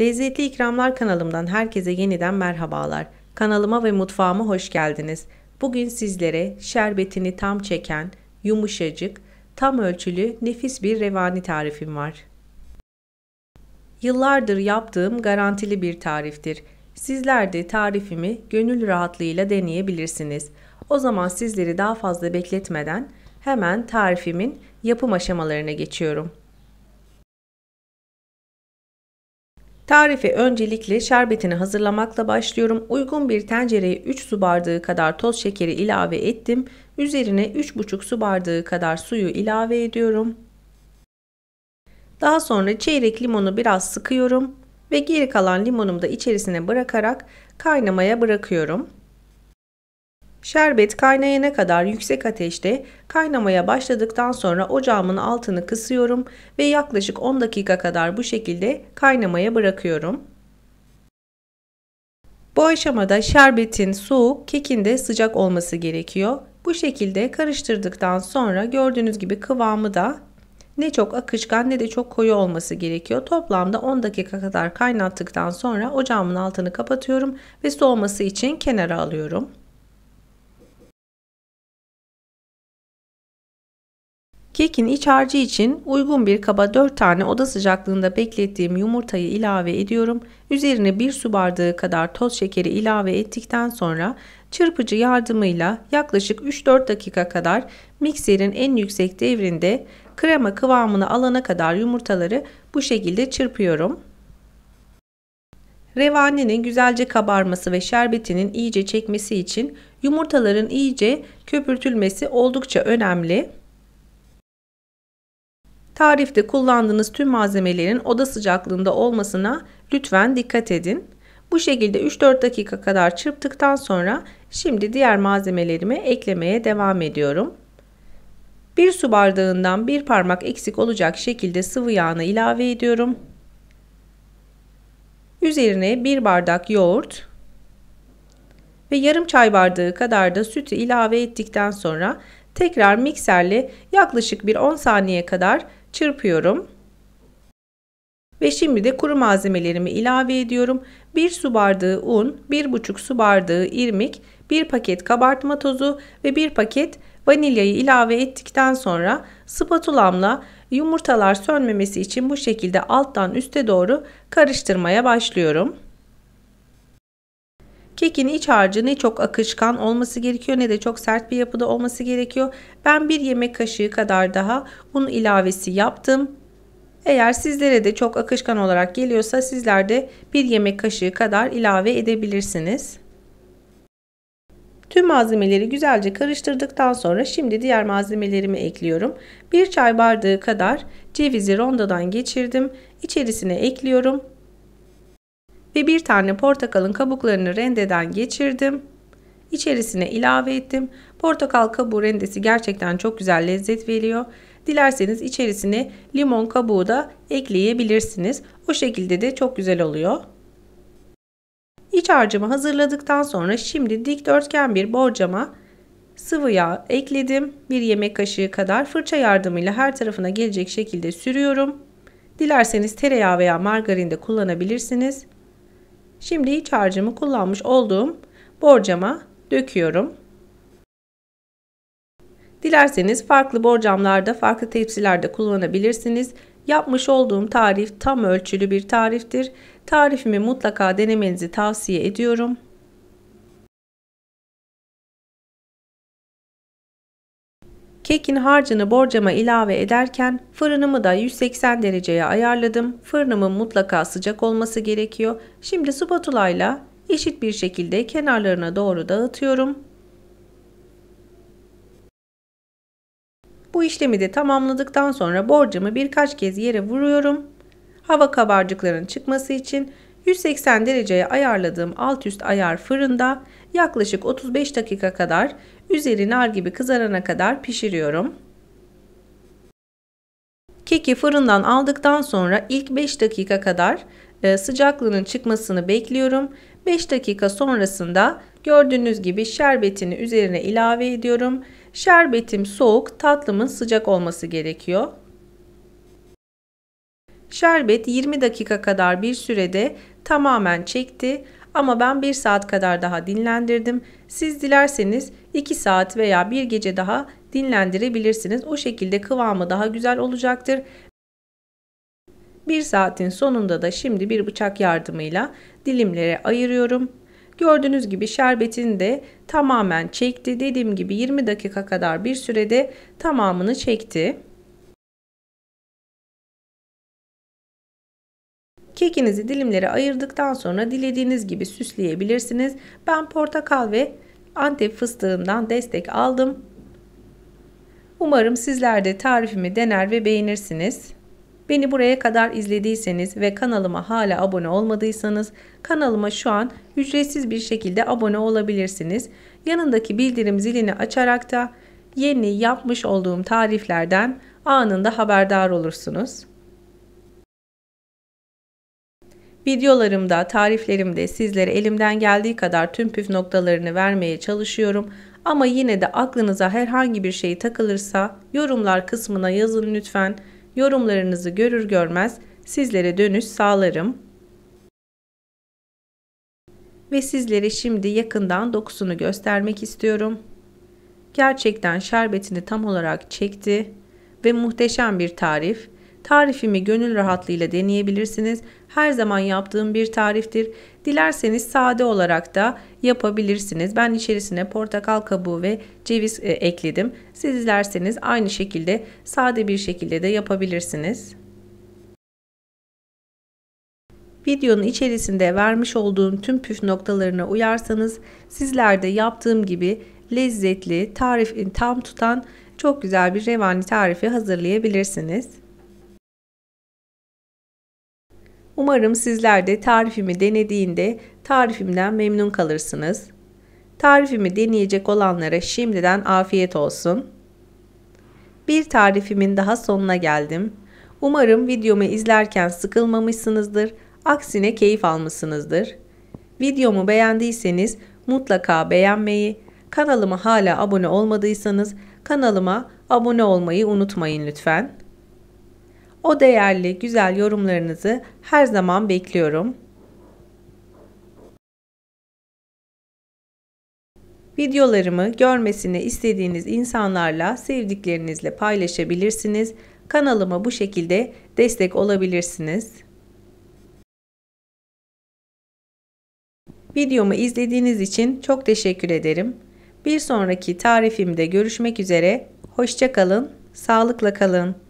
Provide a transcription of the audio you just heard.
Lezzetli İkramlar kanalımdan herkese yeniden merhabalar. Kanalıma ve mutfağıma hoş geldiniz. Bugün sizlere şerbetini tam çeken, yumuşacık, tam ölçülü nefis bir revani tarifim var. Yıllardır yaptığım garantili bir tariftir. Sizler de tarifimi gönül rahatlığıyla deneyebilirsiniz. O zaman sizleri daha fazla bekletmeden hemen tarifimin yapım aşamalarına geçiyorum. Tarife öncelikle şerbetini hazırlamakla başlıyorum. Uygun bir tencereye 3 su bardağı kadar toz şekeri ilave ettim. Üzerine 3,5 su bardağı kadar suyu ilave ediyorum. Daha sonra çeyrek limonu biraz sıkıyorum ve geri kalan limonumu da içerisine bırakarak kaynamaya bırakıyorum. Şerbet kaynayana kadar yüksek ateşte kaynamaya başladıktan sonra ocağımın altını kısıyorum ve yaklaşık 10 dakika kadar bu şekilde kaynamaya bırakıyorum. Bu aşamada şerbetin soğuk, kekin de sıcak olması gerekiyor. Bu şekilde karıştırdıktan sonra gördüğünüz gibi kıvamı da ne çok akışkan ne de çok koyu olması gerekiyor. Toplamda 10 dakika kadar kaynattıktan sonra ocağımın altını kapatıyorum ve soğuması için kenara alıyorum. Kekin iç harcı için uygun bir kaba 4 tane oda sıcaklığında beklettiğim yumurtayı ilave ediyorum. Üzerine 1 su bardağı kadar toz şekeri ilave ettikten sonra çırpıcı yardımıyla yaklaşık 3-4 dakika kadar mikserin en yüksek devrinde krema kıvamını alana kadar yumurtaları bu şekilde çırpıyorum. Revaninin güzelce kabarması ve şerbetinin iyice çekmesi için yumurtaların iyice köpürtülmesi oldukça önemli. Tarifte kullandığınız tüm malzemelerin oda sıcaklığında olmasına lütfen dikkat edin. Bu şekilde 3-4 dakika kadar çırptıktan sonra şimdi diğer malzemelerimi eklemeye devam ediyorum. 1 su bardağından bir parmak eksik olacak şekilde sıvı yağını ilave ediyorum. Üzerine 1 bardak yoğurt ve yarım çay bardağı kadar da sütü ilave ettikten sonra tekrar mikserle yaklaşık bir 10 saniye kadar çırpıyorum. Ve şimdi de kuru malzemelerimi ilave ediyorum. 1 su bardağı un, 1,5 su bardağı irmik, 1 paket kabartma tozu ve 1 paket vanilyayı ilave ettikten sonra spatulamla yumurtalar sönmemesi için bu şekilde alttan üste doğru karıştırmaya başlıyorum. Kekin iç harcı ne çok akışkan olması gerekiyor ne de çok sert bir yapıda olması gerekiyor. Ben bir yemek kaşığı kadar daha un ilavesi yaptım. Eğer sizlere de çok akışkan olarak geliyorsa sizler de bir yemek kaşığı kadar ilave edebilirsiniz. Tüm malzemeleri güzelce karıştırdıktan sonra şimdi diğer malzemelerimi ekliyorum. Bir çay bardağı kadar cevizi ronda'dan geçirdim. İçerisine ekliyorum ve bir tane portakalın kabuklarını rendeden geçirdim. İçerisine ilave ettim. Portakal kabuğu rendesi gerçekten çok güzel lezzet veriyor. Dilerseniz içerisine limon kabuğu da ekleyebilirsiniz. O şekilde de çok güzel oluyor. İç harcımı hazırladıktan sonra şimdi dikdörtgen bir borcama sıvı yağ ekledim. Bir yemek kaşığı kadar fırça yardımıyla her tarafına gelecek şekilde sürüyorum. Dilerseniz tereyağı veya margarin de kullanabilirsiniz. Şimdi iç harcımı kullanmış olduğum borcama döküyorum. Dilerseniz farklı borcamlarda, farklı tepsilerde kullanabilirsiniz. Yapmış olduğum tarif tam ölçülü bir tariftir. Tarifimi mutlaka denemenizi tavsiye ediyorum. Kekin harcını borcama ilave ederken fırınımı da 180 dereceye ayarladım. Fırınımın mutlaka sıcak olması gerekiyor. Şimdi spatula ile eşit bir şekilde kenarlarına doğru dağıtıyorum. Bu işlemi de tamamladıktan sonra borcamı birkaç kez yere vuruyorum. Hava kabarcıkların çıkması için 180 dereceye ayarladığım alt üst ayar fırında yaklaşık 35 dakika kadar Üzeri nar gibi kızarana kadar pişiriyorum. Keki fırından aldıktan sonra ilk 5 dakika kadar e, sıcaklığının çıkmasını bekliyorum. 5 dakika sonrasında gördüğünüz gibi şerbetini üzerine ilave ediyorum. Şerbetim soğuk, tatlımın sıcak olması gerekiyor. Şerbet 20 dakika kadar bir sürede tamamen çekti ama ben 1 saat kadar daha dinlendirdim. Siz dilerseniz 2 saat veya bir gece daha dinlendirebilirsiniz. O şekilde kıvamı daha güzel olacaktır. 1 saatin sonunda da şimdi bir bıçak yardımıyla dilimlere ayırıyorum. Gördüğünüz gibi şerbetin de tamamen çekti. Dediğim gibi 20 dakika kadar bir sürede tamamını çekti. Kekinizi dilimlere ayırdıktan sonra dilediğiniz gibi süsleyebilirsiniz. Ben portakal ve Antep fıstığımdan destek aldım. Umarım sizler de tarifimi dener ve beğenirsiniz. Beni buraya kadar izlediyseniz ve kanalıma hala abone olmadıysanız kanalıma şu an ücretsiz bir şekilde abone olabilirsiniz. Yanındaki bildirim zilini açarak da yeni yapmış olduğum tariflerden anında haberdar olursunuz. Videolarımda, tariflerimde sizlere elimden geldiği kadar tüm püf noktalarını vermeye çalışıyorum. Ama yine de aklınıza herhangi bir şey takılırsa yorumlar kısmına yazın lütfen. Yorumlarınızı görür görmez sizlere dönüş sağlarım. Ve sizlere şimdi yakından dokusunu göstermek istiyorum. Gerçekten şerbetini tam olarak çekti ve muhteşem bir tarif. Tarifimi gönül rahatlığıyla deneyebilirsiniz. Her zaman yaptığım bir tariftir. Dilerseniz sade olarak da yapabilirsiniz. Ben içerisine portakal kabuğu ve ceviz e, ekledim. Siz dilerseniz aynı şekilde sade bir şekilde de yapabilirsiniz. Videonun içerisinde vermiş olduğum tüm püf noktalarına uyarsanız sizler de yaptığım gibi lezzetli, tarifin e, tam tutan çok güzel bir revani tarifi hazırlayabilirsiniz. Umarım sizler de tarifimi denediğinde tarifimden memnun kalırsınız. Tarifimi deneyecek olanlara şimdiden afiyet olsun. Bir tarifimin daha sonuna geldim. Umarım videomu izlerken sıkılmamışsınızdır, aksine keyif almışsınızdır. Videomu beğendiyseniz mutlaka beğenmeyi, kanalıma hala abone olmadıysanız kanalıma abone olmayı unutmayın lütfen. O değerli güzel yorumlarınızı her zaman bekliyorum. Videolarımı görmesini istediğiniz insanlarla, sevdiklerinizle paylaşabilirsiniz. Kanalıma bu şekilde destek olabilirsiniz. Videomu izlediğiniz için çok teşekkür ederim. Bir sonraki tarifimde görüşmek üzere. Hoşçakalın, sağlıkla kalın.